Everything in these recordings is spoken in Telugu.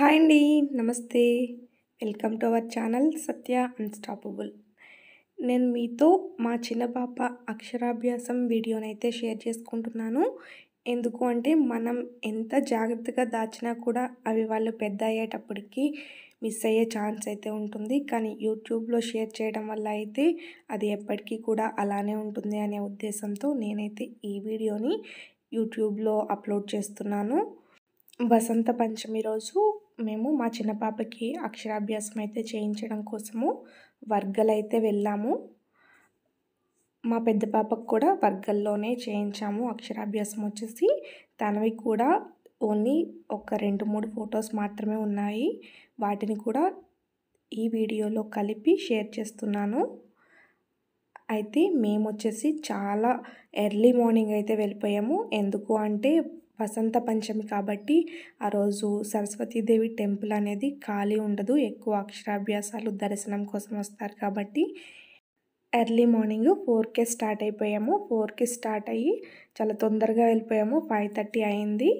హాయ్ అండి నమస్తే welcome to our channel Satya unstoppable నేను మీతో మా చిన్న పాప అక్షరాభ్యాసం వీడియోనైతే షేర్ చేసుకుంటున్నాను ఎందుకు అంటే మనం ఎంత జాగ్రత్తగా దాచినా కూడా అవి వాళ్ళు పెద్ద అయ్యేటప్పటికి మిస్ అయ్యే ఛాన్స్ అయితే ఉంటుంది కానీ యూట్యూబ్లో షేర్ చేయడం వల్ల అయితే అది ఎప్పటికీ కూడా అలానే ఉంటుంది అనే ఉద్దేశంతో నేనైతే ఈ వీడియోని యూట్యూబ్లో అప్లోడ్ చేస్తున్నాను వసంత పంచమి రోజు మేము మా చిన్న పాపకి అక్షరాభ్యాసం అయితే చేయించడం కోసము వర్గలు అయితే వెళ్ళాము మా పెద్ద పాపకు కూడా వర్గల్లోనే చేయించాము అక్షరాభ్యాసం వచ్చేసి తనవి కూడా ఓన్లీ ఒక రెండు మూడు ఫొటోస్ మాత్రమే ఉన్నాయి వాటిని కూడా ఈ వీడియోలో కలిపి షేర్ చేస్తున్నాను అయితే మేము వచ్చేసి చాలా ఎర్లీ మార్నింగ్ అయితే వెళ్ళిపోయాము ఎందుకు అంటే వసంత పంచమి కాబట్టి ఆ రోజు సరస్వతీదేవి టెంపుల్ అనేది ఖాళీ ఉండదు ఎక్కువ అక్షరాభ్యాసాలు దర్శనం కోసం వస్తారు కాబట్టి ఎర్లీ మార్నింగ్ ఫోర్కే స్టార్ట్ అయిపోయాము ఫోర్కి స్టార్ట్ అయ్యి చాలా తొందరగా వెళ్ళిపోయాము ఫైవ్ థర్టీ అయింది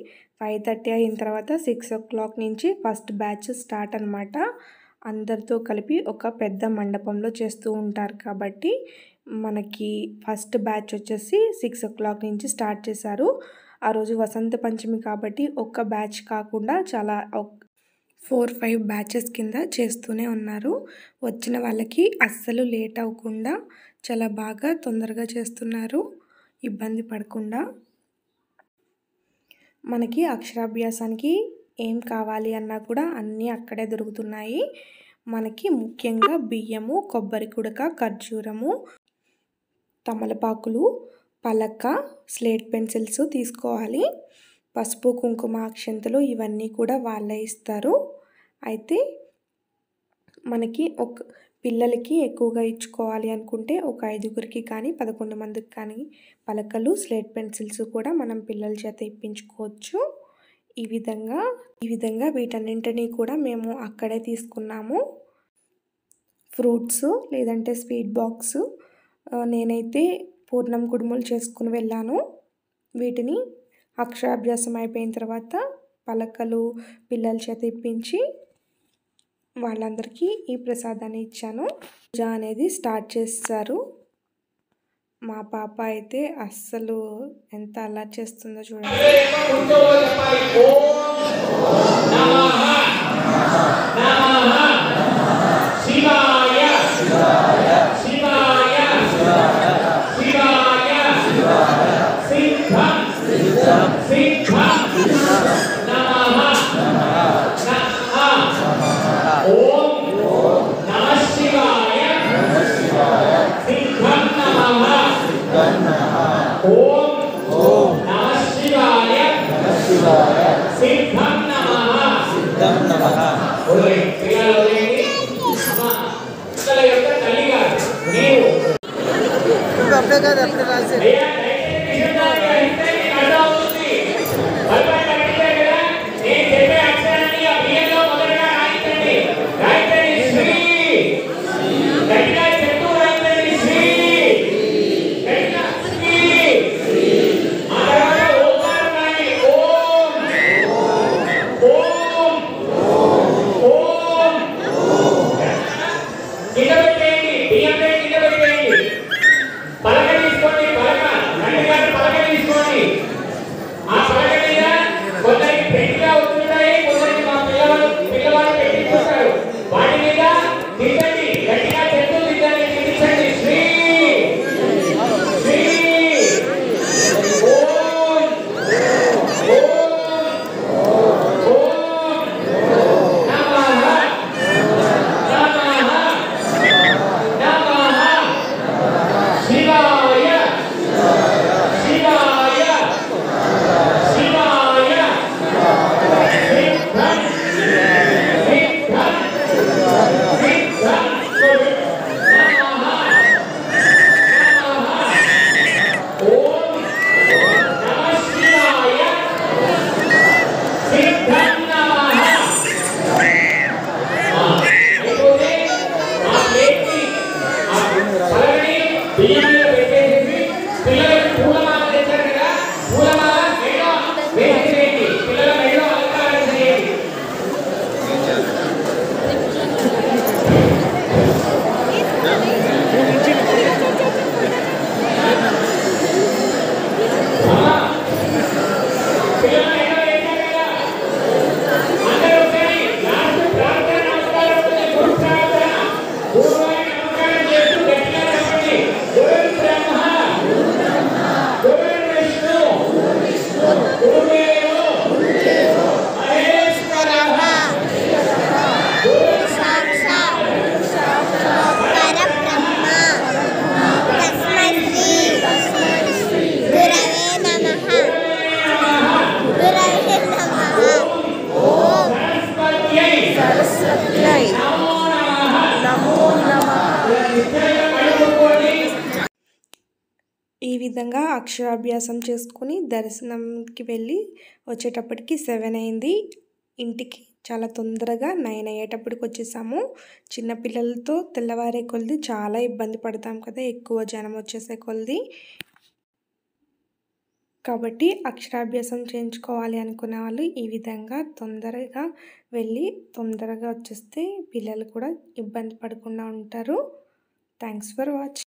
ఫైవ్ థర్టీ అయిన తర్వాత సిక్స్ ఓ క్లాక్ నుంచి ఫస్ట్ బ్యాచ్ స్టార్ట్ అనమాట అందరితో కలిపి ఒక పెద్ద మండపంలో చేస్తూ ఉంటారు కాబట్టి మనకి ఫస్ట్ బ్యాచ్ వచ్చేసి సిక్స్ ఓ క్లాక్ నుంచి స్టార్ట్ చేశారు ఆ రోజు వసంత పంచమి కాబట్టి ఒక్క బ్యాచ్ కాకుండా చాలా ఫోర్ ఫైవ్ బ్యాచెస్ కింద చేస్తూనే ఉన్నారు వచ్చిన వాళ్ళకి అస్సలు లేట్ అవ్వకుండా చాలా బాగా తొందరగా చేస్తున్నారు ఇబ్బంది పడకుండా మనకి అక్షరాభ్యాసానికి ఏం కావాలి అన్నా కూడా అన్నీ అక్కడే దొరుకుతున్నాయి మనకి ముఖ్యంగా బియ్యము కొబ్బరి కుడక ఖర్జూరము తమలపాకులు పలక స్లేట్ పెన్సిల్స్ తీసుకోవాలి పసుపు కుంకుమ అక్షంతలు ఇవన్నీ కూడా వాళ్ళే ఇస్తారు అయితే మనకి ఒక పిల్లలకి ఎక్కువగా ఇచ్చుకోవాలి అనుకుంటే ఒక ఐదుగురికి కానీ పదకొండు మందికి కానీ పలకలు స్లేట్ పెన్సిల్స్ కూడా మనం పిల్లల చేత ఇప్పించుకోవచ్చు ఈ విధంగా ఈ విధంగా వీటన్నింటినీ కూడా మేము అక్కడే తీసుకున్నాము ఫ్రూట్స్ లేదంటే స్వీట్ బాక్స్ నేనైతే పూర్ణం కుడుములు చేసుకుని వెళ్ళాను వీటిని అక్షరాభ్యాసం అయిపోయిన తర్వాత పలకలు పిల్లల చేత ఇప్పించి వాళ్ళందరికీ ఈ ప్రసాదాన్ని ఇచ్చాను పూజ అనేది స్టార్ట్ చేస్తారు మా పాప అయితే అస్సలు ఎంత అలా చేస్తుందో చూడండి ಧನ್ಯವಾದಗಳು ఈ విధంగా అక్షరాభ్యాసం చేసుకుని దర్శనంకి వెళ్ళి వచ్చేటప్పటికి సెవెన్ అయింది ఇంటికి చాలా తొందరగా నైన్ అయ్యేటప్పటికి వచ్చేసాము చిన్నపిల్లలతో తెల్లవారే కొలిది చాలా ఇబ్బంది పడతాం కదా ఎక్కువ జనం వచ్చేసే కొలిది కాబట్టి అక్షరాభ్యాసం చేయించుకోవాలి అనుకునే వాళ్ళు ఈ విధంగా తొందరగా వెళ్ళి తొందరగా వచ్చేస్తే పిల్లలు కూడా ఇబ్బంది పడకుండా ఉంటారు థ్యాంక్స్ ఫర్ వాచింగ్